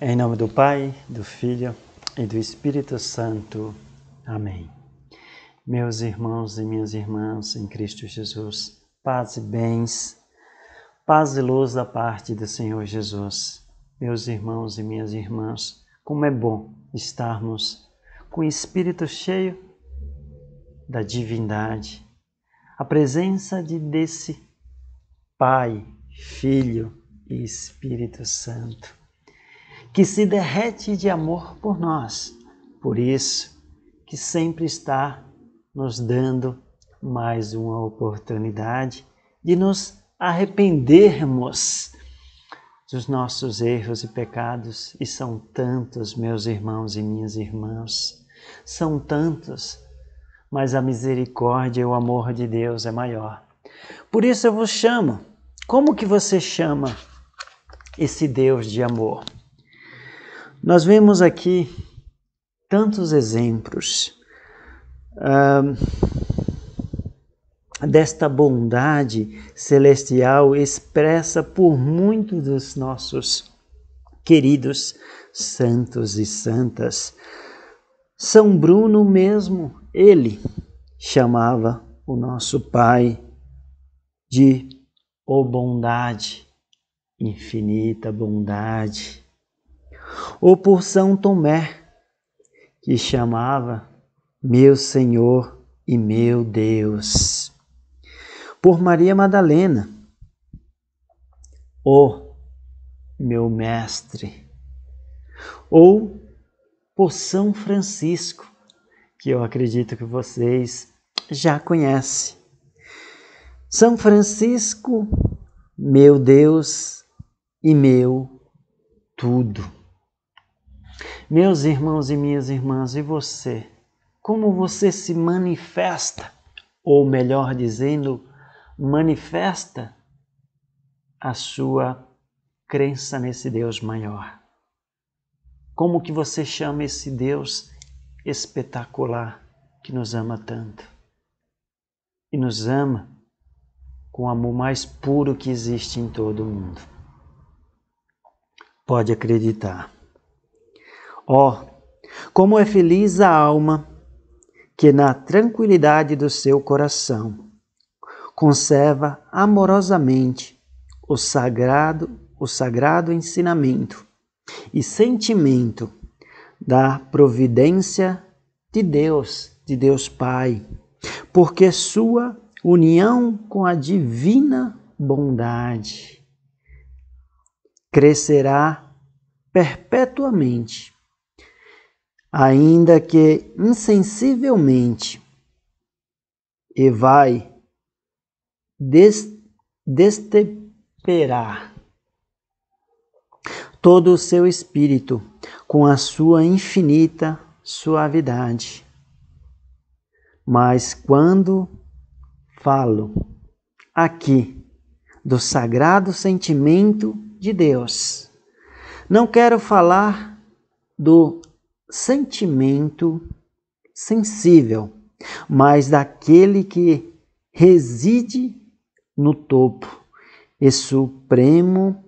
Em nome do Pai, do Filho e do Espírito Santo. Amém. Meus irmãos e minhas irmãs em Cristo Jesus, paz e bens, paz e luz da parte do Senhor Jesus. Meus irmãos e minhas irmãs, como é bom estarmos com o espírito cheio da divindade, a presença de desse Pai, Filho e Espírito Santo que se derrete de amor por nós. Por isso, que sempre está nos dando mais uma oportunidade de nos arrependermos dos nossos erros e pecados, e são tantos, meus irmãos e minhas irmãs, são tantos, mas a misericórdia e o amor de Deus é maior. Por isso eu vos chamo. Como que você chama esse Deus de amor? Nós vemos aqui tantos exemplos ah, desta bondade celestial expressa por muitos dos nossos queridos santos e santas. São Bruno mesmo, ele chamava o nosso Pai de o oh bondade, infinita bondade ou por São Tomé, que chamava Meu Senhor e meu Deus, por Maria Madalena, O meu Mestre, ou por São Francisco, que eu acredito que vocês já conhecem. São Francisco, meu Deus e meu tudo. Meus irmãos e minhas irmãs, e você? Como você se manifesta? Ou melhor dizendo, manifesta a sua crença nesse Deus maior. Como que você chama esse Deus espetacular que nos ama tanto? E nos ama com o amor mais puro que existe em todo o mundo. Pode acreditar. Ó, oh, como é feliz a alma que, na tranquilidade do seu coração, conserva amorosamente o sagrado, o sagrado ensinamento e sentimento da providência de Deus, de Deus Pai, porque sua união com a divina bondade crescerá perpetuamente ainda que insensivelmente, e vai des desteperar todo o seu espírito com a sua infinita suavidade. Mas quando falo aqui do sagrado sentimento de Deus, não quero falar do sentimento sensível, mas daquele que reside no topo e supremo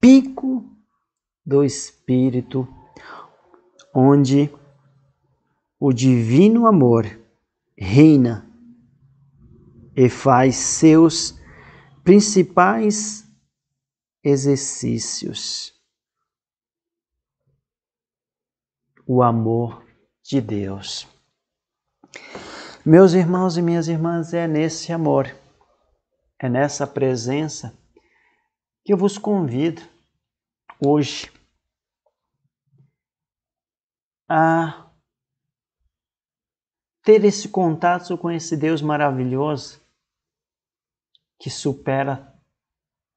pico do Espírito, onde o divino amor reina e faz seus principais exercícios. o amor de Deus. Meus irmãos e minhas irmãs, é nesse amor, é nessa presença que eu vos convido hoje a ter esse contato com esse Deus maravilhoso que supera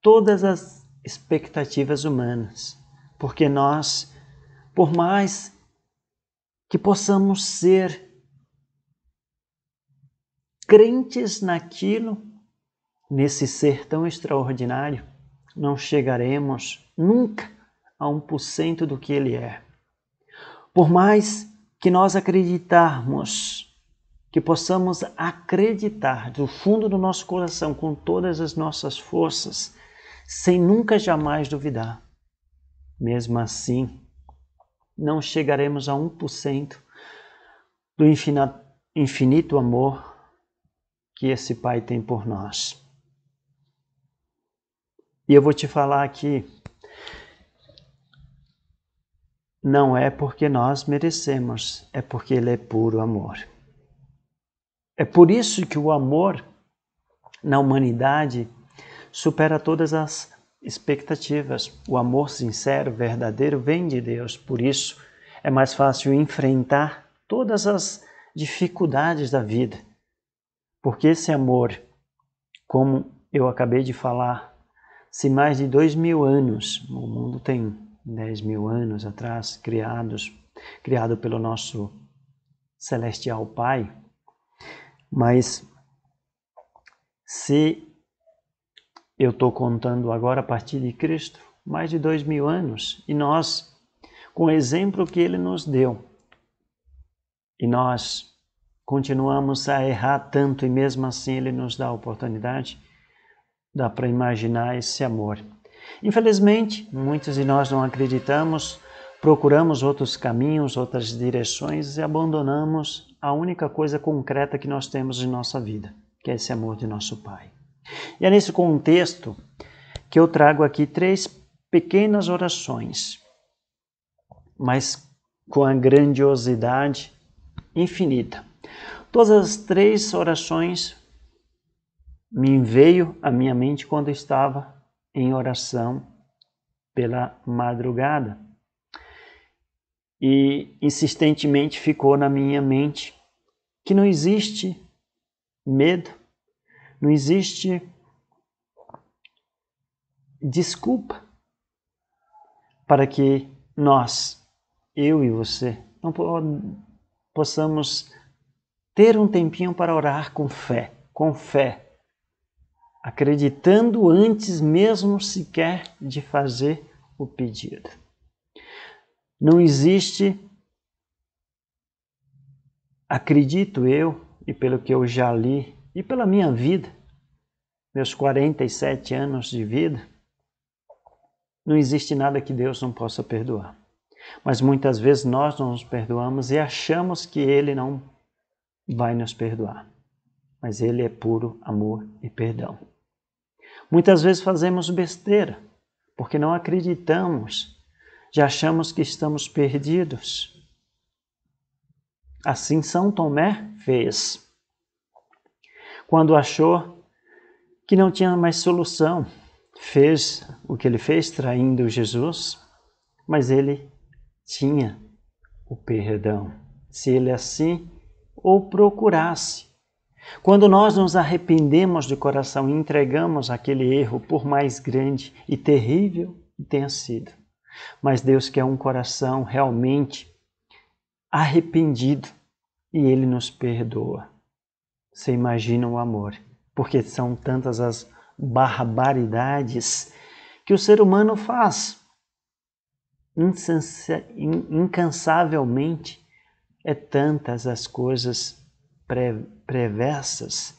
todas as expectativas humanas, porque nós, por mais que possamos ser crentes naquilo, nesse ser tão extraordinário, não chegaremos nunca a um por cento do que ele é. Por mais que nós acreditarmos, que possamos acreditar do fundo do nosso coração, com todas as nossas forças, sem nunca jamais duvidar. Mesmo assim, não chegaremos a 1% do infinito amor que esse Pai tem por nós. E eu vou te falar aqui, não é porque nós merecemos, é porque Ele é puro amor. É por isso que o amor na humanidade supera todas as expectativas. O amor sincero, verdadeiro, vem de Deus. Por isso, é mais fácil enfrentar todas as dificuldades da vida. Porque esse amor, como eu acabei de falar, se mais de dois mil anos, o mundo tem dez mil anos atrás, criados, criado pelo nosso celestial Pai, mas se eu estou contando agora a partir de Cristo, mais de dois mil anos, e nós, com o exemplo que ele nos deu, e nós continuamos a errar tanto, e mesmo assim ele nos dá a oportunidade, dá para imaginar esse amor. Infelizmente, muitos de nós não acreditamos, procuramos outros caminhos, outras direções e abandonamos a única coisa concreta que nós temos em nossa vida, que é esse amor de nosso Pai. E é nesse contexto que eu trago aqui três pequenas orações, mas com a grandiosidade infinita. Todas as três orações me veio à minha mente quando eu estava em oração pela madrugada. E insistentemente ficou na minha mente que não existe medo, não existe desculpa para que nós, eu e você, não possamos ter um tempinho para orar com fé, com fé, acreditando antes mesmo sequer de fazer o pedido. Não existe, acredito eu, e pelo que eu já li e pela minha vida, meus 47 anos de vida, não existe nada que Deus não possa perdoar. Mas muitas vezes nós não nos perdoamos e achamos que Ele não vai nos perdoar. Mas Ele é puro amor e perdão. Muitas vezes fazemos besteira porque não acreditamos, já achamos que estamos perdidos. Assim São Tomé fez. Quando achou que não tinha mais solução, fez o que ele fez, traindo Jesus, mas ele tinha o perdão, se ele assim o procurasse. Quando nós nos arrependemos de coração e entregamos aquele erro, por mais grande e terrível que tenha sido, mas Deus quer um coração realmente arrependido e Ele nos perdoa. Você imagina o amor, porque são tantas as barbaridades que o ser humano faz incansavelmente. É tantas as coisas pre perversas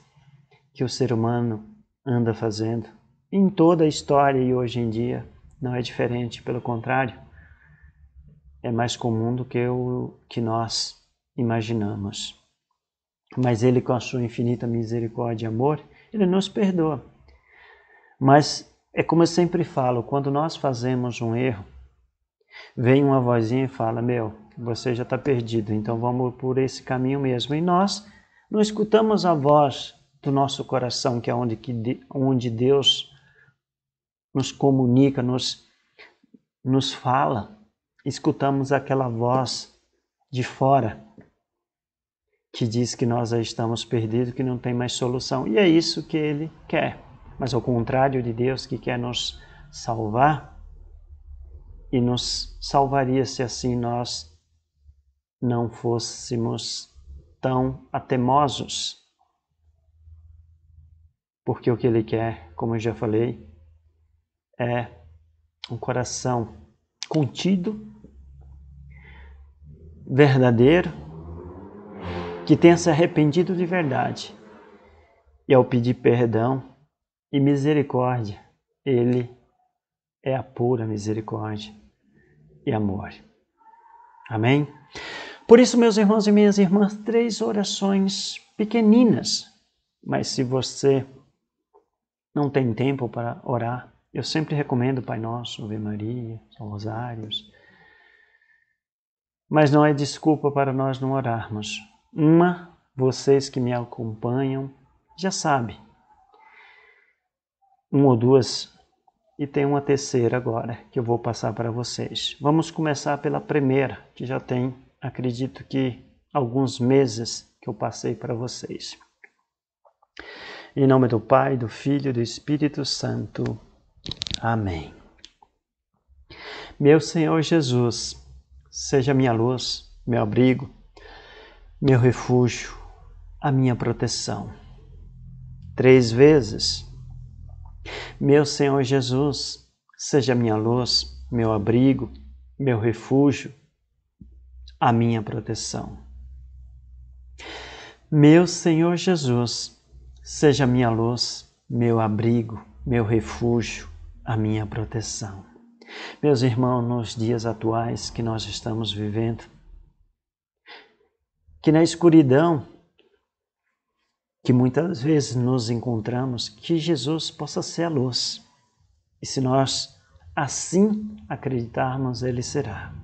que o ser humano anda fazendo em toda a história e hoje em dia não é diferente, pelo contrário, é mais comum do que o que nós imaginamos. Mas Ele, com a sua infinita misericórdia e amor, Ele nos perdoa. Mas é como eu sempre falo: quando nós fazemos um erro, vem uma vozinha e fala: Meu, você já está perdido, então vamos por esse caminho mesmo. E nós não escutamos a voz do nosso coração, que é onde, que, onde Deus nos comunica, nos, nos fala. Escutamos aquela voz de fora que diz que nós já estamos perdidos, que não tem mais solução. E é isso que ele quer. Mas ao contrário de Deus que quer nos salvar, e nos salvaria se assim nós não fôssemos tão atemosos. Porque o que ele quer, como eu já falei, é um coração contido, verdadeiro, que tenha se arrependido de verdade. E ao pedir perdão e misericórdia, ele é a pura misericórdia e amor. Amém? Por isso, meus irmãos e minhas irmãs, três orações pequeninas, mas se você não tem tempo para orar, eu sempre recomendo Pai Nosso, Ave Maria, São Rosários. Mas não é desculpa para nós não orarmos. Uma, vocês que me acompanham já sabem. Uma ou duas, e tem uma terceira agora que eu vou passar para vocês. Vamos começar pela primeira, que já tem, acredito que, alguns meses que eu passei para vocês. Em nome do Pai, do Filho e do Espírito Santo. Amém. Meu Senhor Jesus, seja minha luz, meu abrigo, meu refúgio, a minha proteção. Três vezes, meu Senhor Jesus, seja minha luz, meu abrigo, meu refúgio, a minha proteção. Meu Senhor Jesus, seja minha luz, meu abrigo, meu refúgio, a minha proteção. Meus irmãos, nos dias atuais que nós estamos vivendo, que na escuridão que muitas vezes nos encontramos, que Jesus possa ser a luz. E se nós assim acreditarmos, ele será.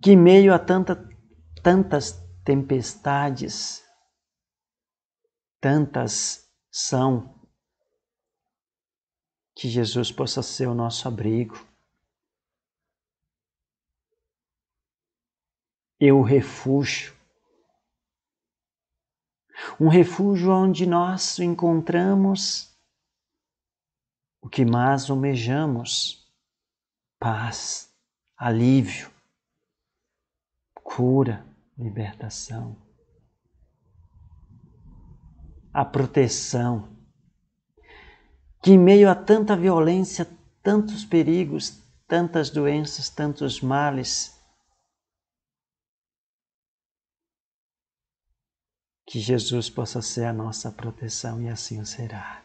Que em meio a tanta, tantas tempestades, tantas são, que Jesus possa ser o nosso abrigo, o refúgio. Um refúgio onde nós encontramos o que mais almejamos: paz, alívio, cura, libertação, a proteção. Que em meio a tanta violência, tantos perigos, tantas doenças, tantos males, Que Jesus possa ser a nossa proteção e assim será.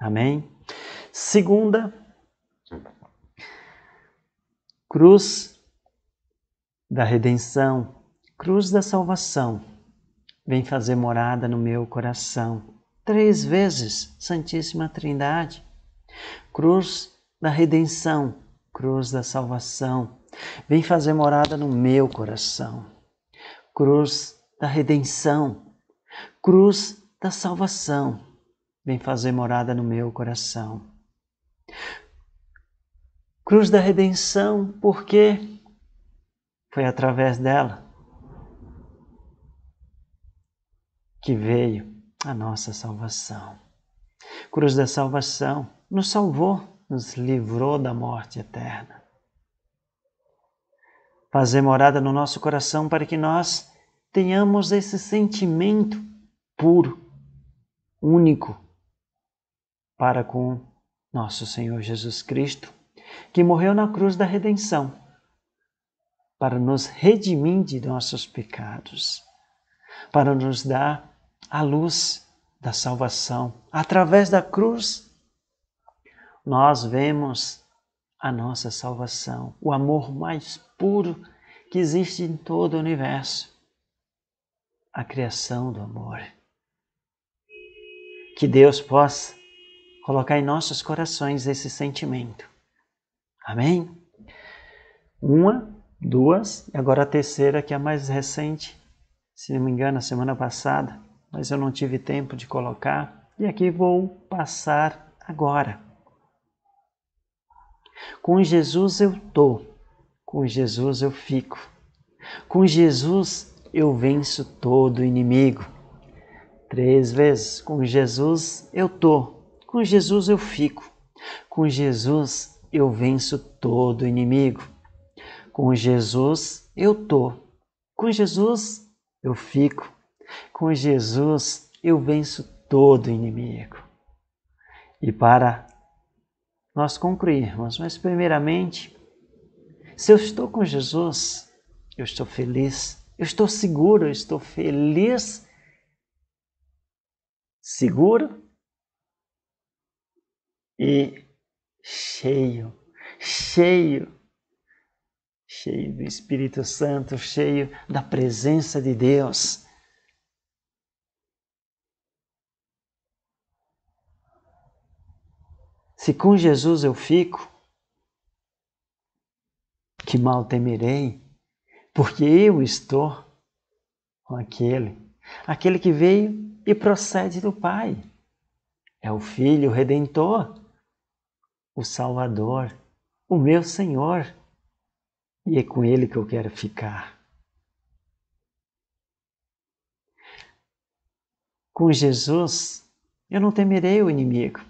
Amém? Segunda, cruz da redenção, cruz da salvação, vem fazer morada no meu coração. Três vezes, Santíssima Trindade. Cruz da redenção, cruz da salvação, vem fazer morada no meu coração. Cruz da redenção, cruz da salvação, vem fazer morada no meu coração. Cruz da redenção, porque foi através dela que veio a nossa salvação. Cruz da salvação nos salvou, nos livrou da morte eterna. Fazer morada no nosso coração para que nós tenhamos esse sentimento puro, único, para com nosso Senhor Jesus Cristo, que morreu na cruz da redenção, para nos redimir de nossos pecados, para nos dar a luz da salvação. Através da cruz, nós vemos a nossa salvação, o amor mais puro que existe em todo o universo a criação do amor. Que Deus possa colocar em nossos corações esse sentimento. Amém? Uma, duas, e agora a terceira, que é a mais recente, se não me engano, a semana passada, mas eu não tive tempo de colocar, e aqui vou passar agora. Com Jesus eu tô, com Jesus eu fico, com Jesus eu venço todo inimigo. Três vezes. Com Jesus eu tô, com Jesus eu fico, com Jesus eu venço todo inimigo. Com Jesus eu tô, com Jesus eu fico, com Jesus eu venço todo inimigo. E para nós concluirmos, mas primeiramente, se eu estou com Jesus, eu estou feliz, eu estou seguro, eu estou feliz, seguro e cheio, cheio, cheio do Espírito Santo, cheio da presença de Deus. Se com Jesus eu fico, que mal temerei? porque eu estou com aquele, aquele que veio e procede do Pai. É o Filho o Redentor, o Salvador, o meu Senhor. E é com Ele que eu quero ficar. Com Jesus, eu não temerei o inimigo,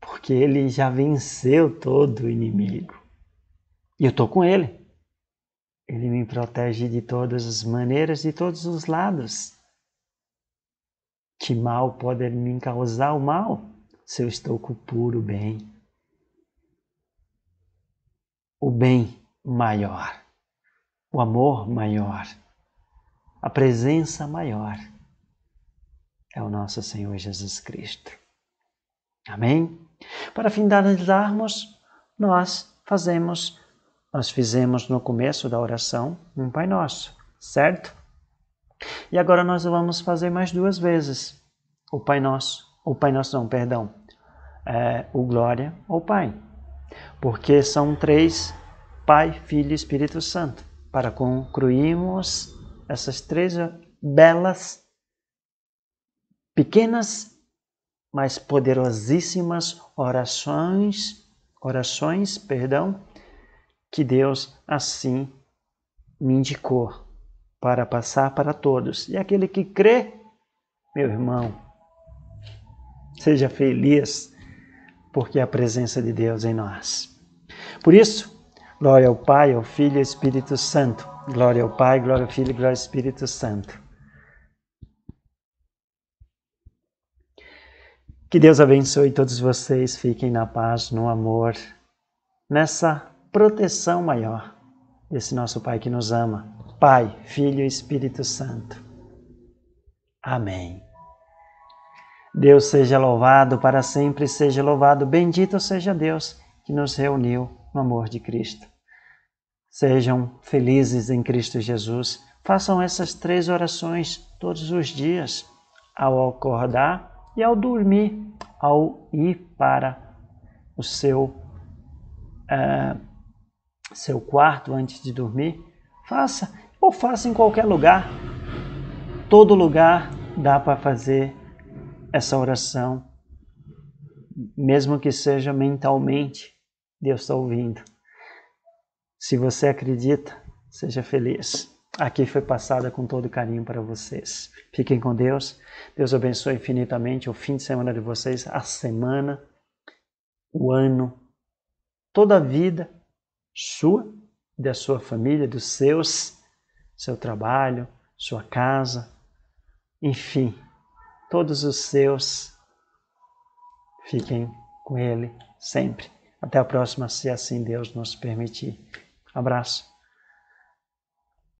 porque Ele já venceu todo o inimigo. E eu estou com Ele. Ele me protege de todas as maneiras, de todos os lados. Que mal pode me causar o mal se eu estou com o puro bem? O bem maior, o amor maior, a presença maior é o nosso Senhor Jesus Cristo. Amém? Para finalizarmos, nós fazemos nós fizemos no começo da oração um Pai Nosso, certo? E agora nós vamos fazer mais duas vezes o Pai Nosso, o Pai Nosso não, perdão, é, o Glória ou Pai, porque são três Pai, Filho e Espírito Santo, para concluirmos essas três belas, pequenas, mas poderosíssimas orações, orações, perdão, que Deus assim me indicou para passar para todos. E aquele que crê, meu irmão, seja feliz, porque é a presença de Deus em nós. Por isso, glória ao Pai, ao Filho e ao Espírito Santo. Glória ao Pai, glória ao Filho e glória ao Espírito Santo. Que Deus abençoe todos vocês, fiquem na paz, no amor, nessa proteção maior desse nosso Pai que nos ama. Pai, Filho e Espírito Santo. Amém. Deus seja louvado para sempre, seja louvado. Bendito seja Deus que nos reuniu no amor de Cristo. Sejam felizes em Cristo Jesus. Façam essas três orações todos os dias, ao acordar e ao dormir, ao ir para o seu uh, seu quarto antes de dormir, faça ou faça em qualquer lugar. Todo lugar dá para fazer essa oração, mesmo que seja mentalmente, Deus está ouvindo. Se você acredita, seja feliz. Aqui foi passada com todo carinho para vocês. Fiquem com Deus. Deus abençoe infinitamente o fim de semana de vocês, a semana, o ano, toda a vida sua, da sua família, dos seus, seu trabalho, sua casa, enfim, todos os seus. Fiquem com Ele sempre. Até a próxima, se assim Deus nos permitir. Abraço.